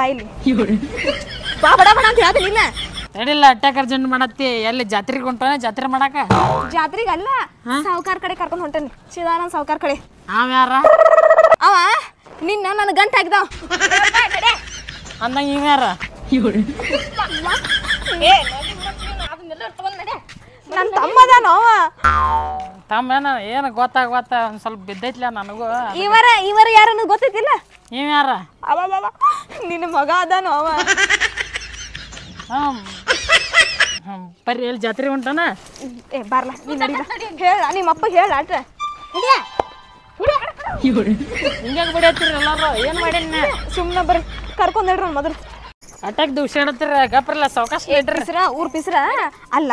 ಬಾಯ್ಲಿ ಬಾ ಬಡ ಬಡ ಅಂತ ಹೇಳ್ತೀನಿ ಇಲ್ಲ ನಡಿಲ್ಲ ಅಟ್ಯಾಕ್ ಅರ್ಜೆಂಟ್ ಮಾಡತ್ತಿ ಎಲ್ಲಿ ಜಾತ್ರೆಗೆ ಹೊಂಟಾನ ಜಾತ್ರೆ ಮಾಡಾಕ ಜಾತ್ರೆಗೆ ಅಲ್ಲ ಸಾವುಕಾರ ಕಡೆ ಕರ್ಕೊಂಡು ಹೊಂಟೇನಿ ಚಿದಾನಂದ ಸಾವುಕಾರ ಕಡೆ ಅವ ಯಾರ ಅವ ನಿನ್ನ ನನ್ನ ಗಂಟ ಹಾಕಿದವ ಅಂದಂಗ ಇವ ಯಾರ ನನ್ನ ತಮ್ಮದಾನ ಅವ ತಮ್ಮ ಏನು ಗೊತ್ತಾಗ ಗೊತ್ತ ಒಂದ್ ಸ್ವಲ್ಪ ಬಿದ್ದೈತ್ಲ ನನಗೂ ಇವರ ಇವರ ಯಾರನ್ನು ಗೊತ್ತೈತಿಲ್ಲ ಇವ ಯಾರ ಅವ ನಿನ್ನ ಮಗ ಅದಾನು ಅವ ಹಾಂ ಬರ್ರಿ ಎಲ್ಲಿ ಜಾತ್ರೆ ಉಂಟಾನ ಏ ಬರ್ಲ ನೀ ನಡಿಲ ಹೇಳ ನಿಮ್ಮ ಅಪ್ಪ ಹೇಳ ಆಟ ಹಿಂಗ್ಯಾಗ ಬಿಡತ್ತೀರಿ ಎಲ್ಲಾರು ಏನು ಮಾಡೇನಿ ಸುಮ್ಮನೆ ಬರ್ರಿ ಕರ್ಕೊಂಡು ನಡ್ರಿ ಮೊದಲು ಅಟ್ಯಾಕ್ ದಿವಸ ಗಪ್ರಲ್ಲ ಸಾವಕಾಶ ಊರ್ ಪಿಸ್ರ ಅಲ್ಲ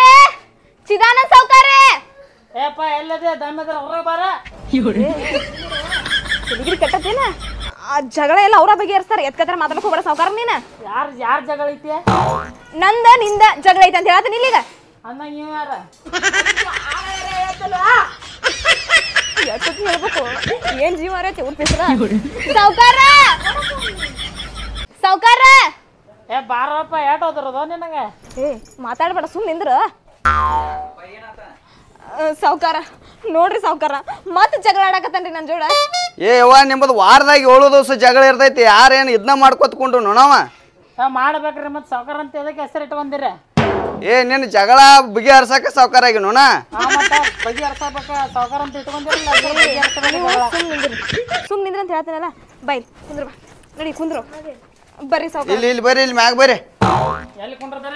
ಆ ಜಗಳ ಎಲ್ಲ ಅವರ ಬಗ್ಗೆ ಇರ್ತಾರೆ ಎತ್ಕತ್ರ ಮಾತಾಡಕ್ ಹೋಗ್ಬೇಡ ಸಾವುಕಾರ ನೀನ ಯಾರ ಯಾರ ಜಗಳ ಐತಿ ನಂದ ನಿಂದ ಜಗಳ ಐತಿ ಅಂತ ಹೇಳ್ತೀನಿ ಇಲ್ಲಿಗ ಏನ್ ಜೀವ ಬಾರಪ್ಪ ಏ ಮಾತಾಡ್ಬೇಡ ಸುಮ್ ನಿಂದ್ರ ಸಾವ್ಕಾರ ನೋಡ್ರಿ ಸಾವ್ಕಾರ ಮತ್ತೆ ಜಗಳ ಆಡಕತ್ತನ್ರಿ ನನ್ನ ಜೋಡ ಏ ಯವ್ವ ನಿಮ್ಮದು ವಾರದಾಗ ಏಳು ದಿವಸ ಜಗಳ ಇರ್ತೈತಿ ಯಾರೇನ್ ಇದನ್ನ ಮಾಡ್ಕೊತ್ಕೊಂಡು ನೋಣವ ಮಾಡ್ಬೇಕ್ರಿ ಮತ್ತೆ ಸಾವ್ಕಾರ ಅಂತ ಎದಕ್ಕೆ ಹೆಸರು ಬಂದಿರ ಏ ನಿನ್ನ ಜಗಳ ಹರ್ಸಕ್ಕೆ ಸಾವ್ಕಾರ ಆಗಿ ನೋಣ ಸುಮ್ ಹರ್ಸಬೇಕ ಸಾವ್ಕಾರ ಅಂತ ಸುಮ್ಮನೆ ಅಂತ ಹೇಳ್ತಾನಲ್ಲ ಬೈ ಕುಂದ್ರ ನಡಿ ಕುಂದ್ರು ಬರ್ರಿ ಸಾವ್ಕಾರ ಇಲ್ಲಿ ಇಲ್ಲಿ ಬರ್ರಿ ಇಲ್ಲಿ ಮ್ಯಾಗ ಬರ್ರಿ ಎಲ್ಲಿ ಕುಂಡ್ರದಾರ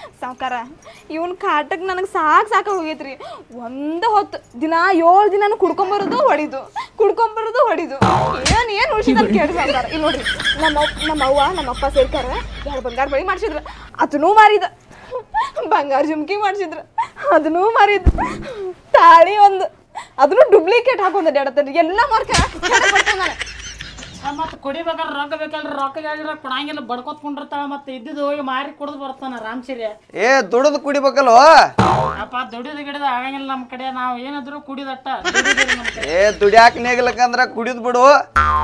ಸಾವುಕಾರ ಇವನ್ ಕಾಟಕ್ ನನಗೆ ಸಾಕು ಸಾಕ ಹೋಗೈತ್ರಿ ಒಂದು ಹೊತ್ತು ದಿನ ಏಳು ದಿನ ಕುಡ್ಕೊಂಬರೋದು ಹೊಡಿದು ಕುಡ್ಕೊಂಬರೋದು ಹೊಡಿದು ಏನು ಏನು ಉಳಿಸಿದ್ರು ಕೇಳಿ ಸಾವುಕಾರ ಇಲ್ಲಿ ನೋಡ್ರಿ ನಮ್ಮ ನಮ್ಮ ಅವ್ವ ಅಪ್ಪ ಸೇರ್ಕಾರ ಎರಡು ಬಂಗಾರ ಬಳಿ ಮಾಡಿಸಿದ್ರು ಅದನ್ನೂ ಮಾರಿದ ಬಂಗಾರ ಜುಮ್ಕಿ ಮಾಡಿಸಿದ್ರು ಅದನ್ನೂ ಮಾರಿದ ತಾಳಿ ಒಂದು ಅದನ್ನು ಡುಪ್ಲಿಕೇಟ್ ಹಾಕೊಂಡ ಎರಡತ್ತನ್ರಿ ಎಲ್ಲ ಮಾರ್ಕ ನಾನು ಮತ್ತೆ ಕುಡಿಬೇಕಾದ್ರೆ ರೊಕ್ಕ ಬೇಕಲ್ರಿ ರೊಕ್ಕ ಹೇಳಿದ್ರೆ ಕೊಡಂಗಿಲ್ಲ ಕೊಂಡಿರ್ತಾಳ ಮತ್ತೆ ಇದ್ದಿದ್ದು ಹೋಗಿ ಮಾರಿ ಕುಡಿದು ಬರ್ತಾನ ರಾಮ್ಸಿರಿ ಏ ದುಡಿದು ಕುಡಿಬೇಕಲ್ಲ ಅಪ್ಪ ದುಡಿದ ಗಿಡದ ಆಗಂಗಿಲ್ಲ ನಮ್ಮ ಕಡೆ ನಾವ್ ಏನಾದ್ರು ಕುಡಿದಟ್ಟ ಏ ದುಡಿಯಾಕ ನೇಗಿಲ್ಲಕಂದ್ರ ಕುಡಿದ್ ಬಿಡು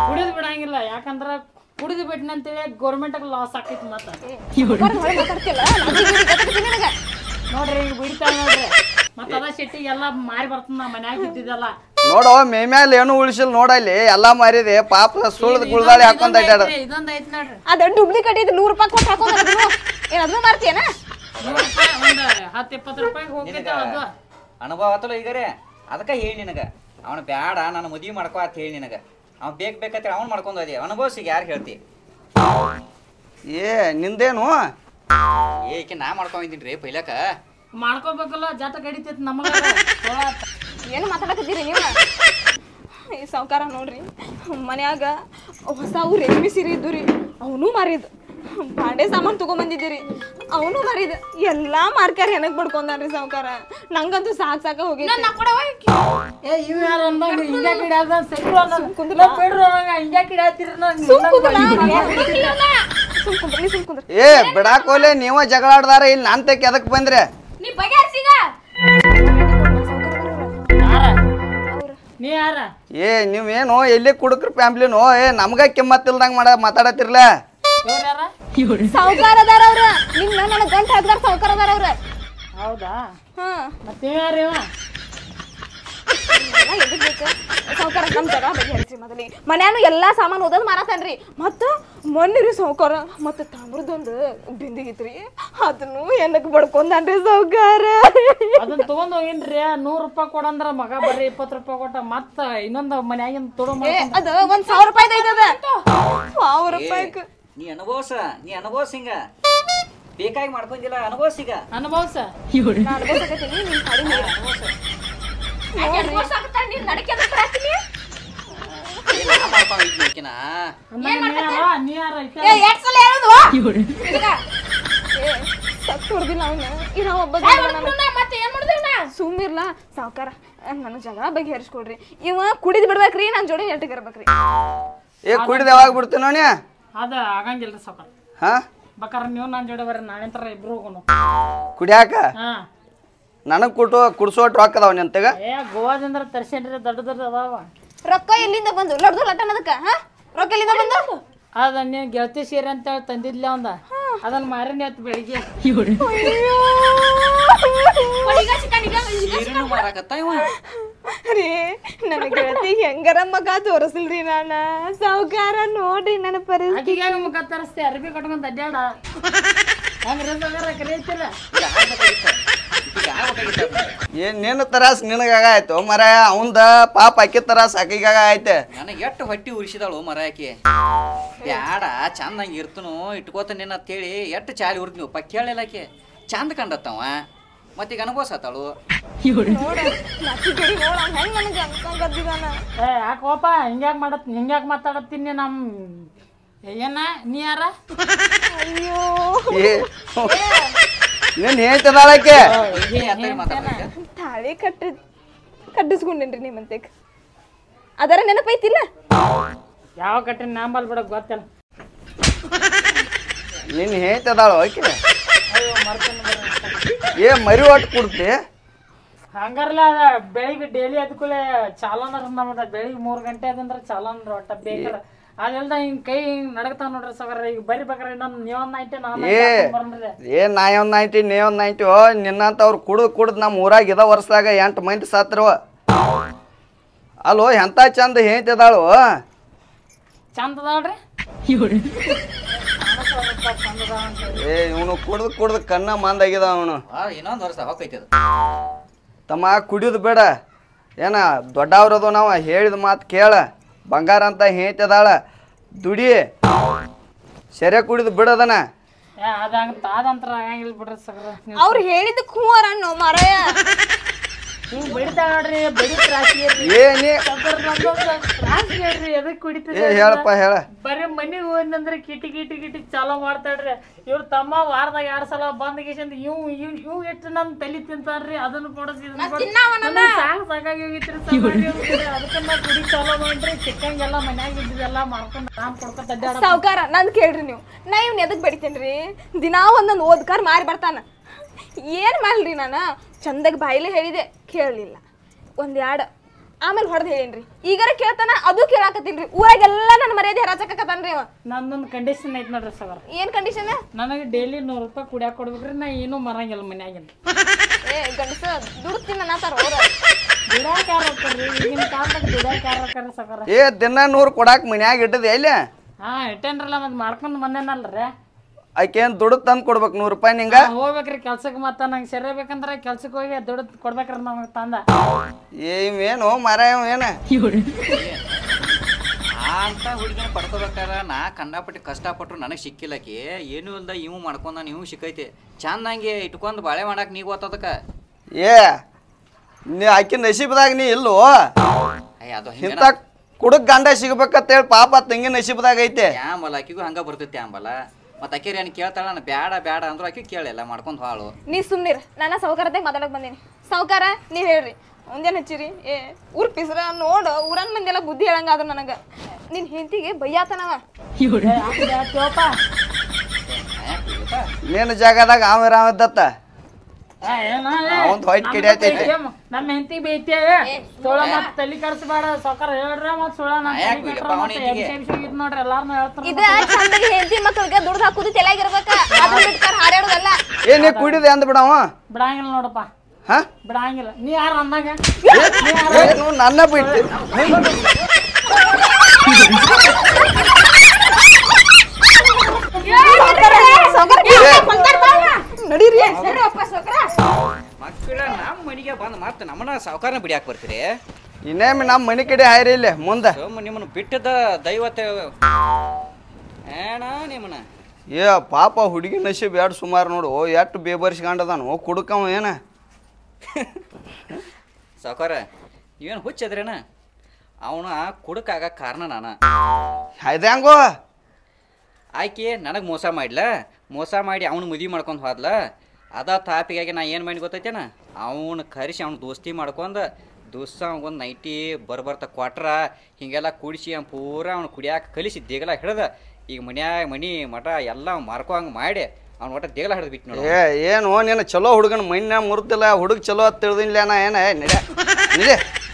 ಕುಡಿದು ಬಿಡಂಗಿಲ್ಲ ಯಾಕಂದ್ರ ಕುಡಿದು ಬಿಟ್ನಂತೇಳಿ ಗೌರ್ಮೆಂಟ್ ಲಾಸ್ ಆಕೈತಿ ಮತ್ತ ನೋಡ್ರಿ ಈಗ ಬಿಡ್ತಾರ ನೋಡ್ರಿ ಶೆಟ್ಟಿ ಎಲ್ಲಾ ಮಾರಿ ಬರ್ತದ ಮನ್ಯಾಗ ಇದ್ದಿದ್ದಲ್ಲ ನೋಡೋ ಮೇ ಮ್ಯಾಲ ಏನು ಉಳಿಸಿಲ್ ನೋಡಲ್ಲಿ ಎಲ್ಲಾ ಮಾರಿದೆ ಪಾಪ ಸುಳ್ದ ಗುಳ್ದಾಳಿ ಹಾಕೊಂಡ್ ಅಡ್ಡಾಡ ಇದು ನೂರು ರೂಪಾಯಿ ಕೊಟ್ಟು ಹಾಕೊಂಡ್ ಏನದ್ನು ಮಾಡ್ತೀಯನ ಅನುಭವ ಆತಲ್ಲ ಈಗರೆ ಅದಕ್ಕೆ ಹೇಳಿ ನಿನಗ ಅವನು ಬ್ಯಾಡ ನಾನು ಮದುವೆ ಮಾಡ್ಕೋ ಅಂತ ಹೇಳಿ ನಿನಗ ಅವ್ನ ಬೇಕು ಬೇಕಂತೇಳಿ ಅವ್ನು ಮಾಡ್ಕೊಂಡು ಹೋದಿ ಅನುಭವಿಸಿಗೆ ಯಾರು ಹೇಳ್ತಿ ಏ ನಿಂದೇನು ಏಕೆ ನಾ ಮಾಡ್ಕೊಂಡಿದ್ದೀನಿ ರೀ ಪೈಲಕ ಮಾಡ್ಕೋಬೇಕಲ್ಲ ಜಾತ ಕಡಿತೈತಿ ನಮಗ ಸಾವುಕಾರ ನೋಡ್ರಿ ಮನ್ಯಾಗ ಹೊಸ ಊರು ರೇಷ್ಮೆ ಸೀರೆ ಇದ್ದು ರೀ ಅವನು ಮಾರಿದ ಬಾಂಡೆ ಸಾಮಾನು ತೊಗೊಂಬಂದಿದ್ದೀರಿ ಅವನು ಮಾರಿದ ಎಲ್ಲ ಮಾರ್ಕಾರ ಹೆನಕ್ ಬಡ್ಕೊಂಡ್ರಿ ಸಾವುಕಾರ ನಂಗಂತೂ ಸಾಕ್ ಸಾಕ ಹೋಗಿ ಏ ಬಿಡಾಕೋಲೆ ನೀವ ಜಗಳಾಡ್ದಾರ ಇಲ್ಲಿ ನಾನ್ ತೆಕ್ ಎದಕ್ ಬಂದ್ರೆ ನೀ ಯಾರ ಏ ನೀವೇನು ಎಲ್ಲಿ ಕುಡುಕ್ರ ಫ್ಯಾಮ್ಲಿನೋ ಏ ನಮ್ಗ ಕಿಮ್ಮತ್ತಿಲ್ದಂಗ ಮಾಡ ಮಾತಾಡತ್ತಿರ್ಲ ಸಾವುಕಾರ ಅದಾರ ಅವ್ರ ನಿಮ್ನ ನನಗ್ ಗಂಟ್ ಹಾಕ್ದಾರ ಸಾವುಕಾರ ಅದಾರ ಅವ್ರ ಹೌದಾ ಹಾ ಮತ್ತೆ ಯಾರು ಮಾಡ್ತಾನ ಎದಕ್ ಬೇಕು ಸಾವುಕಾರ ನಮ್ಮ ಜಗಳ ಬಗೆಹರಿಸ್ರಿ ಮೊದಲಿ ಮನ್ಯಾನು ಎಲ್ಲಾ ಸಾಮಾನು ಓದೋದು ಮಾರತಾನ್ರಿ ಮತ್ತ ಮೊನ್ನೆ ರೀ ಸಾವುಕಾರ ಮತ್ತೆ ತಾಮ್ರದೊಂದು ಬಿಂದಿಗಿತ್ರಿ ಅದನ್ನು ಏನಕ್ಕೆ ಬಡ್ಕೊಂಡನ್ರಿ ಸಾವುಕಾರ ಅದನ್ನ ತಗೊಂಡ್ ಹೋಗಿನ್ರಿ ನೂರ್ ರೂಪಾಯಿ ಕೊಡಂದ್ರ ಮಗ ಬರ್ರಿ ಇಪ್ಪತ್ತು ರೂಪಾಯಿ ಕೊಟ್ಟ ಮತ್ತ ಇನ್ನೊಂದು ಮನ್ಯಾಗಿನ ತೊಡೋ ಅದು ಒಂದ್ ಸಾವಿರ ರೂಪಾಯಿ ಐತದ ಸಾವಿರ ರೂಪಾಯಿಕ್ ನೀ ಅನುಭವಸ ನೀ ಅನುಭವಸ ಹಿಂಗ ಬೇಕಾಗಿ ಮಾಡ್ಕೊಂಡಿಲ್ಲ ಅನುಭವಸ ಈಗ ಅನುಭವಸ ಅನುಭವಸ ಸುಮ್ಮಿರ್ಲ ಸಾವುಕಾರ ನನ್ನ ಜಗಳ ಬಗ್ಗೆ ಹೇರಿಸ್ಕೊಡ್ರಿ ಇವ ಕುಡಿದ್ ಬಿಡ್ಬೇಕ್ರಿ ನನ್ ಜೋಡಿ ನೆಟ್ಟಿಗೆ ಇರ್ಬೇಕ್ರಿ ಏ ಕುಡಿದ ಯಾವಾಗ ಬಿಡ್ತೀನೋಣಿ ಅದ ಆಗಂಗಿಲ್ಲ ಸಾವುಕಾರ ಹಾ ಬಕಾರ ನೀವು ನನ್ನ ಜೋಡಿ ಬರ್ರಿ ನಾಳೆ ತರ ಇಬ್ರು ಹೋಗೋಣ ಕುಡಿಯಾಕ ನನಗೆ ಕೊಟ್ಟು ಕುಡ್ಸೋಟ್ ರೊಕ್ಕ ಅದಾವ ನಿಂತಾಗ ಏ ಗೋವಾದಿಂದ ತರ್ಸೇನ್ರಿ ದೊಡ್ಡ ದೊಡ್ಡ ಅದಾವ ರೊಕ್ಕ ಎಲ್ಲಿಂದ ಬಂದು ಲಡ್ದು ಲಟನ್ ಅದಕ್ಕ ಹಾ ರೊಕ್ಕ ಎಲ್ಲಿಂದ ಬಂದು ಅದ ನೀವು ಗೆಳತಿ ಸೀರೆ ಅಂತ ಹೇಳಿ ತಂದಿದ್ಲ ಅವಂದ ಅದನ್ನ ಮಾರಿನ ಎತ್ತು ಬೆಳಿಗ್ಗೆ ನನ್ನ ಗೆಳತಿಗೆ ಹೆಂಗಾರ ಮಗ ತೋರಿಸಿಲ್ರಿ ನಾನ ಸಾವುಕಾರ ನೋಡ್ರಿ ನನ್ನ ಪರಿಸ್ಥಿತಿ ಮುಖ ತೋರಿಸ್ತೆ ಅರ್ಬಿ ಕಟ್ಕೊಂಡ್ ಅಡ್ಡಾಡ ಏನ್ ನಿನ್ನ ತರಾಸ್ ನಿನಗಾಗ ಆಯ್ತು ಮರ ಅವಂದ ಪಾಪ ಅಕ್ಕಿ ತರಾಸ್ ಅಕ್ಕಿಗಾಗ ಆಯ್ತೆ ನನಗೆ ಎಷ್ಟು ಹೊಟ್ಟಿ ಉರಿಸಿದಾಳು ಮರ ಆಕಿ ಬ್ಯಾಡ ಹಂಗೆ ಇರ್ತನು ಇಟ್ಕೋತ ನಿನ್ನ ಅಂತೇಳಿ ಎಷ್ಟು ಚಾಲಿ ಉರ್ದ್ ನೀವು ಪಕ್ಕ ಹೇಳಿಲ್ಲ ಆಕೆ ಚಂದ ಕಂಡತ್ತವ ಮತ್ತೀಗ ಅನುಭವಿಸತ್ತಾಳು ಯಾಕೋಪ ಹಿಂಗ್ಯಾಕ್ ಮಾಡತ್ ಹಿಂಗ್ಯಾಕ್ ಮಾತಾಡತ್ತೀನಿ ನಮ್ಮ ಏನ ನೀ ಯಾರ ಅಯ್ಯೋ ಏನ್ ಹೇಳ್ತದಾಳಕ್ಕೆ ತಾಳಿ ಕಟ್ಟ ಕಟ್ಟಿಸ್ಕೊಂಡೇನ್ರಿ ನಿಮ್ಮಂತೆ ಅದರ ನೆನಪೈತಿಲ್ಲ ಯಾವ ಕಟ್ಟಿನ ನಾಂಬಲ್ ಬಿಡಕ್ ಗೊತ್ತಲ್ಲ ನಿನ್ನ ಹೇಳ್ತದಾಳು ಆಕೆ ಏ ಮರಿ ಒಟ್ಟು ಕೊಡ್ತಿ ಹಂಗಾರಲ್ಲ ಬೆಳಿಗ್ಗೆ ಡೈಲಿ ಅದಕ್ಕೂ ಚಾಲನ ಬೆಳಿಗ್ಗೆ ಮೂರು ಗಂಟೆ ಅದಂದ್ರೆ ಚಾಲನ ಒಟ್ಟ ಬೇಕಾರ ಅಲ್ಲೆಲ್ದ ಹಿಂಗ್ ಕೈ ಹಿಂಗ್ ನಡಗತಾವ ನೋಡ್ರಿ ಸಗರ ಈಗ ಬರಿ ಬೇಕ್ರಿ ನಮ್ ನೀವೊಂದ್ ನೈಂಟಿ ಏ ಏ ನಾ ಒಂದ್ ನೈಂಟಿ ನೀ ಒಂದ್ ನೈಂಟಿ ಓ ನಿನ್ನಂತ ಅವ್ರು ಕುಡ್ದು ಕುಡಿದ ನಮ್ಮ ಊರಾಗ ಇದ ವರ್ಷದಾಗ ಎಂಟು ಮಂದಿ ಸತ್ರು ಅಲ್ಲೋ ಎಂತ ಚಂದ ಹೇಳ್ತಿದ್ದಾಳು ಚಂದ ಅದಾಳ್ರಿ ಏ ಇವನು ಕುಡ್ದು ಕುಡಿದ ಕಣ್ಣ ಮಂದಾಗಿದ ಅವನು ಇನ್ನೊಂದು ವರ್ಷ ಹೋಗೈತಿ ತಮ್ಮ ಕುಡಿಯೋದು ಬೇಡ ಏನ ದೊಡ್ಡವ್ರದು ನಾವು ಹೇಳಿದ ಮಾತು ಕೇಳ ಬಂಗಾರ ಅಂತ ಹೇಳ್ತದಾಳ ದುಡಿ ಸೆರೆ ಕುಡಿದು ಬಿಡದನ ಅದಂತ ಅವ್ರು ಹೇಳಿದ ನೀವು ಬಿಡ್ತಾ ನೋಡ್ರಿ ಬರೀ ತ್ರಾಸಿ ಐತಿ. ಏನಿ ಎದಕ್ ಹೇಳಪ್ಪ ಹೇಳ ಬರೀ ಮನೆಗ್ ಹೋದ್ನಂದ್ರ ಕಿಟಿ ಕಿಟಿ ಕಿಟಿ ಚಾಲೋ ಮಾಡ್ತಾಳ್ರಿ ಇವ್ರ ತಮ್ಮ ವಾರದಾಗ ಎರಡ್ ಸಲ ಬಂದ್ ಗೇಶಂದ್ ಇವ್ ಇವ್ ಇವ್ ಇಟ್ಟು ನನ್ ತಲಿ ತಿಂತಾನ್ರಿ ಅದನ್ನ ಕೊಡಸ್ ಇದನ್ನ ಕೊಡಸ್ ನನಗ್ ಸಾಕ್ ಸಾಕಾಗಿ ಹೋಗಿತ್ರಿ ಅದಕ್ಕ ಕುಡಿ ಚಾಲೋ ಮಾಡ್ರಿ ಚಿಕ್ಕಂಗೆಲ್ಲ ಮನ್ಯಾಗ ಇದ್ದಿದ್ದೆಲ್ಲ ಮಾಡ್ಕೊಂಡ್ ಆರಾಮ್ ಕೊಡ್ಕೊತ ಸಾವುಕಾರ ನಂದ್ ಕೇಳ್ರಿ ನೀವು ನಾ ಇವ್ನ ಎದಕ್ ಬಡಿತೇನ್ರಿ ದಿನಾ ಒಂದೊಂದ್ ಓದ್ಕಾರ ಮಾರಿ ಬರ್ತಾನ ಏನು ಮಾಡಲ್ರಿ ನಾನು ಚಂದಾಗಿ ಬಾಯಲ್ಲೇ ಹೇಳಿದೆ ಕೇಳಲಿಲ್ಲ ಒಂದು ಎರಡು ಆಮೇಲೆ ಹೊಡೆದು ಹೇಳಿನ್ರಿ ಈಗಾರ ಕೇಳ್ತಾನ ಅದು ಕೇಳಾಕತ್ತೀನಿ ರೀ ಊರಾಗೆಲ್ಲ ನನ್ನ ಮರ್ಯಾದೆ ಹರಾಚಕತ್ತಾನ ರೀ ನಂದೊಂದು ಕಂಡೀಷನ್ ಐತೆ ನೋಡ್ರಿ ಸವರ್ ಏನು ಕಂಡೀಷನ್ ನನಗೆ ಡೈಲಿ ನೂರು ರೂಪಾಯಿ ಕುಡಿಯಾಕ ಕೊಡ್ಬೇಕ್ರಿ ನಾ ಏನೂ ಮರಂಗಿಲ್ಲ ಮನ್ಯಾಗಿಂದ ಏ ಗಂಡಸ ದುಡ್ಡು ತಿನ್ನತಾರ ಅವ್ರ ದುಡಾಕ ಏ ದಿನ ನೂರು ಕೊಡಾಕ ಮನ್ಯಾಗ ಇಟ್ಟದೆ ಇಲ್ಲ ಹಾಂ ಇಟ್ಟೇನ್ರಲ್ಲ ಮತ್ತೆ ಮಾಡ್ಕೊಂಡು ಬಂದೇನಲ್ರಿ ಆಕೇನ್ ದುಡ್ಡು ತಂದು ಕೊಡ್ಬೇಕು ನೂರು ರೂಪಾಯಿ ನಿಂಗ ಹೋಗ್ಬೇಕ್ರಿ ಕೆಲ್ಸಕ್ಕೆ ಮತ್ತ ನಂಗೆ ಸೇರ್ಬೇಕಂದ್ರೆ ಕೆಲ್ಸಕ್ಕೆ ಹೋಗಿ ದುಡ್ಡು ಕೊಡ್ಬೇಕ್ರಿ ನಮಗೆ ತಂದ ಏನು ಮರ ಏನ ಅಂತ ಹುಡುಗಿನ ಪಡ್ಕೋಬೇಕಾರ ನಾ ಕಂಡಾಪಟ್ಟಿ ಕಷ್ಟಪಟ್ರು ನನಗೆ ಸಿಕ್ಕಿಲ್ಲಕಿ ಏನೂ ಇಲ್ಲ ಇವು ಮಾಡ್ಕೊಂಡ ನೀವು ಸಿಕ್ಕೈತಿ ಚಂದಂಗೆ ಇಟ್ಕೊಂಡು ಬಾಳೆ ಮಾಡಕ್ಕೆ ನೀವು ಓದಕ ಏ ನೀ ಆಕಿ ನಶೀಬ್ದಾಗ ನೀ ಇಲ್ಲೋ ಅಯ್ಯ ಅದು ಇಂಥ ಕುಡಕ್ ಗಂಡ ಸಿಗ್ಬೇಕಂತೇಳಿ ಪಾಪ ತಂಗಿ ನಸೀಬದಾಗ ಐತೆ ಆಮಲ್ಲ ಆಕಿಗೂ ಹಂಗ ಬರ್ತೈತಿ ಆಂಬಲ ಮತ್ತೆ ಆಕೆ ಏನು ಕೇಳ್ತಾಳ ನಾನು ಬೇಡ ಬೇಡ ಅಂದ್ರು ಆಕೆ ಕೇಳಿಲ್ಲ ಮಾಡ್ಕೊಂಡು ಹಾಳು ನೀ ಸುಮ್ನಿರ್ ನಾನು ಸಾವುಕಾರದಾಗ ಮಾತಾಡಕ್ ಬಂದೀನಿ ಸೌಕಾರ ನೀವ್ ಹೇಳ್ರಿ ಒಂದೇನು ಹಚ್ಚಿರಿ ಏ ಊರ್ ಪಿಸ್ರ ನೋಡು ಊರನ್ ಬಂದೆಲ್ಲ ಬುದ್ಧಿ ಹೇಳಂಗಾದ್ರು ನನಗೆ ನಿನ್ ಹೆಂಡತಿಗೆ ಬೈಯಾತನವ ನೇನು ಜಾಗದಾಗ ಆಮೇಲೆ ಆಮದ್ದತ್ತ ಅವಂದ್ ಹೊಯ್ಟ್ ಕಿಡಿಯತೈತಿ ನಮ್ಮ ಹೆಂಡತಿ ಬೈತಿ ಸೋಳ ಮತ್ ತಲಿ ಕರ್ಸಬೇಡ ಸೊಕರ್ ಹೇಳ್ರ ಮತ್ ಸೋಳ ನೋಡ್ರಿ ಎಲ್ಲಾರ್ನು ಹೇಳ್ತಾರ ಇದ ಚಂದಗೆ ಹೆಂಡತಿ ಮಕ್ಕಳಿಗೆ ದುಡ್ಡು ಹಾಕುದು ತಲೆಯಾಗಿರ್ಬೇಕ ಅದನ್ನ ಬಿಡ್ತಾರ ಹಾರಾಡೋದಲ್ಲ ಏ ನೀ ಕುಡಿದೆ ಅಂದ್ ಬಿಡವ ಬಿಡಂಗಿಲ್ಲ ನೋಡಪ್ಪ ಬಿಡಂಗಿಲ್ಲ ನೀ ಯಾರು ಅಂದಾಗ ನನ್ನ ಬಿಡ್ತಿ ನಡೀರಿ ಬಂದು ಮತ್ತೆ ನಮ್ಮನ್ನ ಸಾವುಕಾರನ ಬಿಡಿಯಾಕೆ ಬರ್ತೀರಿ ಇನ್ನೇಮ್ ನಮ್ಮ ಮನೆ ಕಡೆ ಹಾಯ್ರಿ ಇಲ್ಲಿ ಮುಂದೆ ನಿಮ್ಮನ್ನ ಬಿಟ್ಟದ ದೈವತೆ ಏಣ ನಿಮ್ಮನ್ನ ಏ ಪಾಪ ಹುಡುಗಿ ನಶೀಬ್ ಎರಡು ಸುಮಾರು ನೋಡು ಎಷ್ಟು ಬೇಬರ್ಸ್ಕೊಂಡದಾನು ಕುಡ್ಕವ ಏನ ಸಾವುಕಾರ ನೀವೇನು ಹುಚ್ಚದ್ರೇನ ಅವನ ಕುಡುಕಾಗ ಕಾರಣ ನಾನು ಅದೇ ಹಂಗೋ ಆಕೆ ನನಗೆ ಮೋಸ ಮಾಡ್ಲ ಮೋಸ ಮಾಡಿ ಅವನು ಮದುವೆ ಮಾಡ್ಕೊಂಡು ಹೋದ್ಲ ಅದ ತಾಪಿಗಾಗಿ ನಾ ಏನು ಮಾಡಿ ಗೊತ್ತೈತೇನ ಅವನು ಕರೆಸಿ ಅವ್ನು ದೋಸ್ತಿ ಮಾಡ್ಕೊಂಡು ದೋಸ್ತ ಅವ್ಗೊಂದು ನೈಟಿ ಬರ್ಬರ್ತ ಕೊಟ್ರ ಹಿಂಗೆಲ್ಲ ಕುಡಿಸಿ ಅವ್ನು ಪೂರ ಅವ್ನು ಕುಡಿಯಾಕೆ ಕಲಿಸಿ ದೇಗಲ ಹಿಡ್ದ ಈಗ ಮನ್ಯಾಗ ಮನಿ ಮಠ ಎಲ್ಲ ಹಂಗೆ ಮಾಡಿ ಅವ್ನ ಒಟ್ಟ ದೇಗಲ ಹಿಡ್ದು ಬಿಟ್ಟು ನೋಡಿ ಏ ಏನು ನೀನು ಚಲೋ ಹುಡುಗನ ಮಣ್ಣ ಮುರಿದಿಲ್ಲ ಹುಡುಗ ಚಲೋ ಅಂತ ತಿಳಿದಿಲ್ಲ ನಾ ಏನ